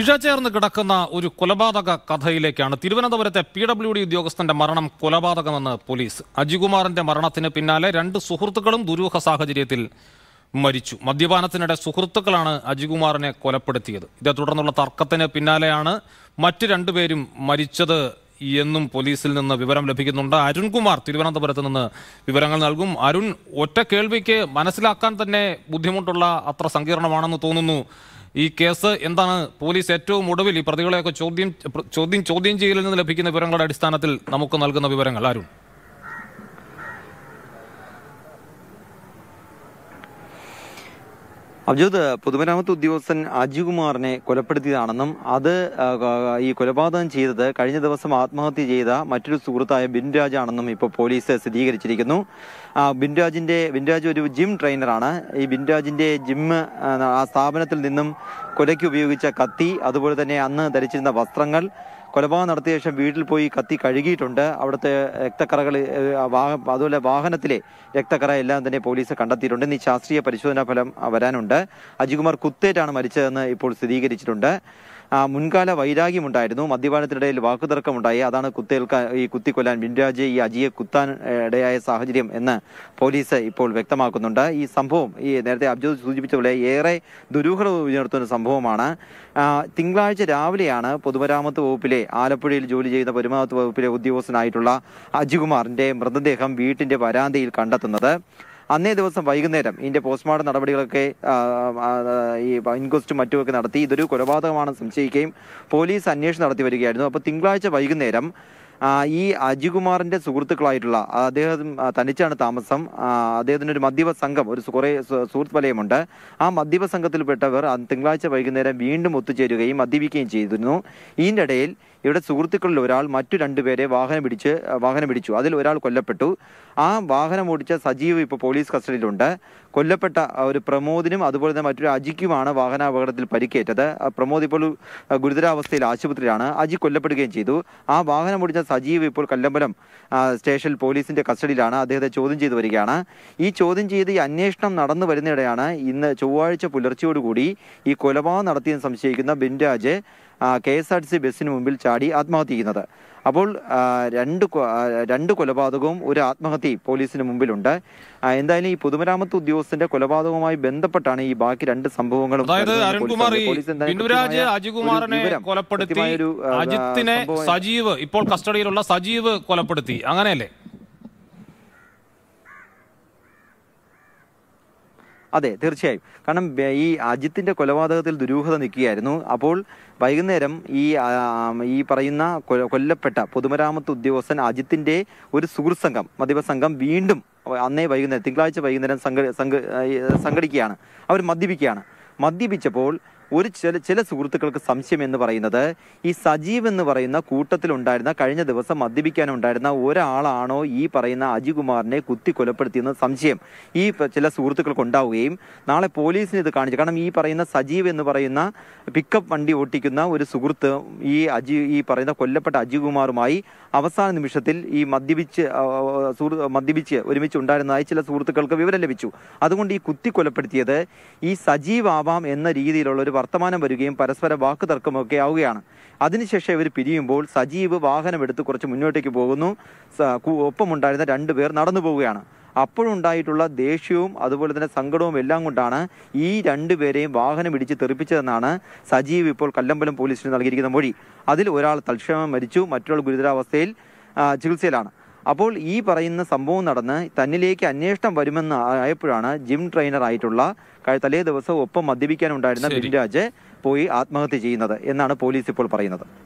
ഇഴചേർന്ന് കിടക്കുന്ന ഒരു കൊലപാതക കഥയിലേക്കാണ് തിരുവനന്തപുരത്തെ പി ഡബ്ല്യു ഡി ഉദ്യോഗസ്ഥന്റെ മരണം കൊലപാതകമെന്ന് പോലീസ് അജികുമാറിന്റെ മരണത്തിന് പിന്നാലെ രണ്ട് സുഹൃത്തുക്കളും ദുരൂഹ സാഹചര്യത്തിൽ മരിച്ചു മദ്യപാനത്തിനിടെ സുഹൃത്തുക്കളാണ് അജികുമാറിനെ കൊലപ്പെടുത്തിയത് ഇതേ തുടർന്നുള്ള തർക്കത്തിന് പിന്നാലെയാണ് മറ്റു രണ്ടുപേരും മരിച്ചത് എന്നും പോലീസിൽ നിന്ന് വിവരം ലഭിക്കുന്നുണ്ട് അരുൺകുമാർ തിരുവനന്തപുരത്ത് നിന്ന് വിവരങ്ങൾ നൽകും അരുൺ ഒറ്റ കേൾവിക്ക് മനസ്സിലാക്കാൻ തന്നെ ബുദ്ധിമുട്ടുള്ള അത്ര സങ്കീർണമാണെന്ന് തോന്നുന്നു ഈ കേസ് എന്താണ് പോലീസ് ഏറ്റവും ഒടുവിൽ ഈ പ്രതികളെയൊക്കെ ചോദ്യം ചോദ്യം ചോദ്യം ചെയ്യലിൽ നിന്ന് ലഭിക്കുന്ന വിവരങ്ങളുടെ അടിസ്ഥാനത്തിൽ നമുക്ക് നൽകുന്ന വിവരങ്ങൾ ആരും അബ്ജോദ് പൊതുമരാമത്ത് ഉദ്യോഗസ്ഥൻ അജികുമാറിനെ കൊലപ്പെടുത്തിയതാണെന്നും അത് ഈ കൊലപാതകം ചെയ്തത് കഴിഞ്ഞ ദിവസം ആത്മഹത്യ ചെയ്ത മറ്റൊരു സുഹൃത്തായ ബിൻരാജാണെന്നും ആണെന്നും ഇപ്പോൾ പോലീസ് സ്ഥിരീകരിച്ചിരിക്കുന്നു ബിൻരാജിന്റെ ബിൻരാജ് ഒരു ജിം ട്രെയിനറാണ് ഈ ബിൻരാജിന്റെ ജിം ആ സ്ഥാപനത്തിൽ നിന്നും കൊലയ്ക്ക് ഉപയോഗിച്ച കത്തി അതുപോലെ തന്നെ അന്ന് ധരിച്ചിരുന്ന വസ്ത്രങ്ങൾ കൊലപാതകം നടത്തിയ ശേഷം വീട്ടിൽ പോയി കത്തി കഴുകിയിട്ടുണ്ട് അവിടുത്തെ രക്തക്കറകൾ അതുപോലെ വാഹനത്തിലെ രക്തക്കറ എല്ലാം തന്നെ പോലീസ് കണ്ടെത്തിയിട്ടുണ്ട് ഇനി ശാസ്ത്രീയ പരിശോധനാ ഫലം വരാനുണ്ട് അജികുമാർ കുത്തേറ്റാണ് മരിച്ചതെന്ന് ഇപ്പോൾ സ്ഥിരീകരിച്ചിട്ടുണ്ട് മുൻകാല വൈരാഗ്യമുണ്ടായിരുന്നു മദ്യപാനത്തിനിടയിൽ വാക്കുതർക്കമുണ്ടായി അതാണ് കുത്തേൽക്കാൻ ഈ കുത്തിക്കൊല്ലാൻ ബിൻരാജ് ഈ അജിയെ കുത്താൻ ഇടയായ സാഹചര്യം എന്ന് പോലീസ് ഇപ്പോൾ വ്യക്തമാക്കുന്നുണ്ട് ഈ സംഭവം ഈ നേരത്തെ അബ്ജോത് സൂചിപ്പിച്ച പോലെ ഏറെ ദുരൂഹത ഉയർത്തുന്ന സംഭവമാണ് തിങ്കളാഴ്ച രാവിലെയാണ് പൊതുമരാമത്ത് വകുപ്പിലെ ആലപ്പുഴയിൽ ജോലി ചെയ്യുന്ന പൊതുമരാമത്ത് വകുപ്പിലെ ഉദ്യോഗസ്ഥനായിട്ടുള്ള അജികുമാറിന്റെ മൃതദേഹം വീട്ടിന്റെ വരാന്തയിൽ കണ്ടെത്തുന്നത് അന്നേ ദിവസം വൈകുന്നേരം ഇതിന്റെ പോസ്റ്റ്മോർട്ടം നടപടികളൊക്കെ ഈ ഇൻക്വസ്റ്റും മറ്റുമൊക്കെ നടത്തി ഇതൊരു കൊലപാതകമാണെന്ന് സംശയിക്കുകയും പോലീസ് അന്വേഷണം നടത്തി വരികയായിരുന്നു അപ്പോൾ തിങ്കളാഴ്ച വൈകുന്നേരം ഈ അജികുമാറിന്റെ സുഹൃത്തുക്കളായിട്ടുള്ള അദ്ദേഹം തനിച്ചാണ് താമസം അദ്ദേഹത്തിന് ഒരു മദ്യപ സംഘം ഒരു കുറേ സുഹൃത്ത് വലയമുണ്ട് ആ മദ്യപ സംഘത്തിൽപ്പെട്ടവർ തിങ്കളാഴ്ച വൈകുന്നേരം വീണ്ടും ഒത്തുചേരുകയും മദ്യപിക്കുകയും ചെയ്തിരുന്നു ഇതിനിടയിൽ ഇവിടെ സുഹൃത്തുക്കളിൽ ഒരാൾ മറ്റു രണ്ടുപേരെ വാഹനം പിടിച്ച് വാഹനം പിടിച്ചു അതിൽ ഒരാൾ കൊല്ലപ്പെട്ടു ആ വാഹനം ഓടിച്ച സജീവ് ഇപ്പോൾ പോലീസ് കസ്റ്റഡിയിലുണ്ട് കൊല്ലപ്പെട്ട ഒരു പ്രമോദിനും അതുപോലെ തന്നെ മറ്റൊരു അജിക്കുമാണ് വാഹനാപകടത്തിൽ പരിക്കേറ്റത് പ്രമോദ് ഇപ്പോൾ ഗുരുതരാവസ്ഥയിൽ ആശുപത്രിയിലാണ് അജി കൊല്ലപ്പെടുകയും ചെയ്തു ആ വാഹനം ഓടിച്ച സജീവ് ഇപ്പോൾ കല്ലമ്പലം സ്റ്റേഷനിൽ പോലീസിന്റെ കസ്റ്റഡിയിലാണ് അദ്ദേഹത്തെ ചോദ്യം ചെയ്തു വരികയാണ് ഈ ചോദ്യം ചെയ്ത് ഈ അന്വേഷണം നടന്നു വരുന്നിടെയാണ് ഇന്ന് ചൊവ്വാഴ്ച പുലർച്ചയോടുകൂടി ഈ കൊലപാതകം നടത്തിയെന്ന് സംശയിക്കുന്ന Binraj K S R T C ബസ്സിന് മുമ്പിൽ ചാടി ആത്മഹത്യ ചെയ്യുന്നത് അപ്പോൾ രണ്ട് രണ്ട് കൊലപാതകവും ഒരു ആത്മഹത്യയും പോലീസിന് മുമ്പിലുണ്ട് എന്തായാലും ഈ പൊതുമരാമത്ത് ഉദ്യോഗസ്ഥന്റെ കൊലപാതകവുമായി ബന്ധപ്പെട്ടാണ് ഈ ബാക്കി രണ്ട് സംഭവങ്ങളും കൊലപ്പെടുത്തി അജിത്തിനെ സജീവ് ഇപ്പോൾ കസ്റ്റഡിയിലുള്ള സജീവ് കൊലപ്പെടുത്തി അങ്ങനെയല്ലേ അതെ തീർച്ചയായും കാരണം ഈ അജിത്തിൻ്റെ കൊലപാതകത്തിൽ ദുരൂഹത നിൽക്കുകയായിരുന്നു അപ്പോൾ വൈകുന്നേരം ഈ ഈ പറയുന്ന കൊല്ലപ്പെട്ട പൊതുമരാമത്ത് ഉദ്യോഗസ്ഥൻ അജിത്തിൻ്റെ ഒരു സുഹൃത്ത് സംഘം മദ്യപ സംഘം വീണ്ടും അന്നേ വൈകുന്നേരം തിങ്കളാഴ്ച വൈകുന്നേരം സംഘ സംഘ സംഘടിക്കുകയാണ് അവർ മദ്യപിക്കുകയാണ് മദ്യപിച്ചപ്പോൾ ഒരു ചില ചില സുഹൃത്തുക്കൾക്ക് സംശയം എന്ന് പറയുന്നത് ഈ സജീവ് എന്ന് പറയുന്ന കൂട്ടത്തിലുണ്ടായിരുന്ന കഴിഞ്ഞ ദിവസം മദ്യപിക്കാനുണ്ടായിരുന്ന ഒരാളാണോ ഈ പറയുന്ന അജികുമാറിനെ കുത്തി കൊലപ്പെടുത്തിയെന്ന സംശയം ഈ ചില സുഹൃത്തുക്കൾക്ക് ഉണ്ടാവുകയും നാളെ പോലീസിന് ഇത് കാണിച്ചു കാരണം ഈ പറയുന്ന സജീവ് എന്ന് പറയുന്ന പിക്കപ്പ് വണ്ടി ഓട്ടിക്കുന്ന ഒരു സുഹൃത്ത് ഈ അജി ഈ പറയുന്ന കൊല്ലപ്പെട്ട അജികുമാറുമായി അവസാന നിമിഷത്തിൽ ഈ മദ്യപിച്ച് സുഹൃത്ത് മദ്യപിച്ച് ഒരുമിച്ച് ഉണ്ടായിരുന്നതായി ചില സുഹൃത്തുക്കൾക്ക് വിവരം ലഭിച്ചു അതുകൊണ്ട് ഈ കുത്തി കൊലപ്പെടുത്തിയത് ഈ സജീവാവാം എന്ന രീതിയിലുള്ള ഒരു വർത്തമാനം വരികയും പരസ്പര വാക്ക് തർക്കമൊക്കെ ആവുകയാണ് അതിനുശേഷം ഇവർ പിരിയുമ്പോൾ സജീവ് വാഹനമെടുത്ത് കുറച്ച് മുന്നോട്ടേക്ക് പോകുന്നു ഒപ്പമുണ്ടായിരുന്ന രണ്ടുപേർ നടന്നു പോവുകയാണ് അപ്പോഴുണ്ടായിട്ടുള്ള ദേഷ്യവും അതുപോലെ തന്നെ സങ്കടവും എല്ലാം കൊണ്ടാണ് ഈ രണ്ടുപേരെയും വാഹനം ഇടിച്ച് തെറിപ്പിച്ചതെന്നാണ് സജീവ് ഇപ്പോൾ കല്ലമ്പലം പോലീസിന് നൽകിയിരിക്കുന്ന മൊഴി അതിൽ ഒരാൾ തൽക്ഷേമം മരിച്ചു മറ്റൊരാൾ ഗുരുതരാവസ്ഥയിൽ ചികിത്സയിലാണ് അപ്പോൾ ഈ പറയുന്ന സംഭവം നടന്ന് തന്നിലേക്ക് അന്വേഷണം വരുമെന്ന് ആയപ്പോഴാണ് ജിം ട്രെയിനർ ആയിട്ടുള്ള തലേ ദിവസം ഒപ്പം മദ്യപിക്കാനുണ്ടായിരുന്ന ബിൻരാജ് പോയി ആത്മഹത്യ ചെയ്യുന്നത് എന്നാണ് പോലീസ് ഇപ്പോൾ പറയുന്നത്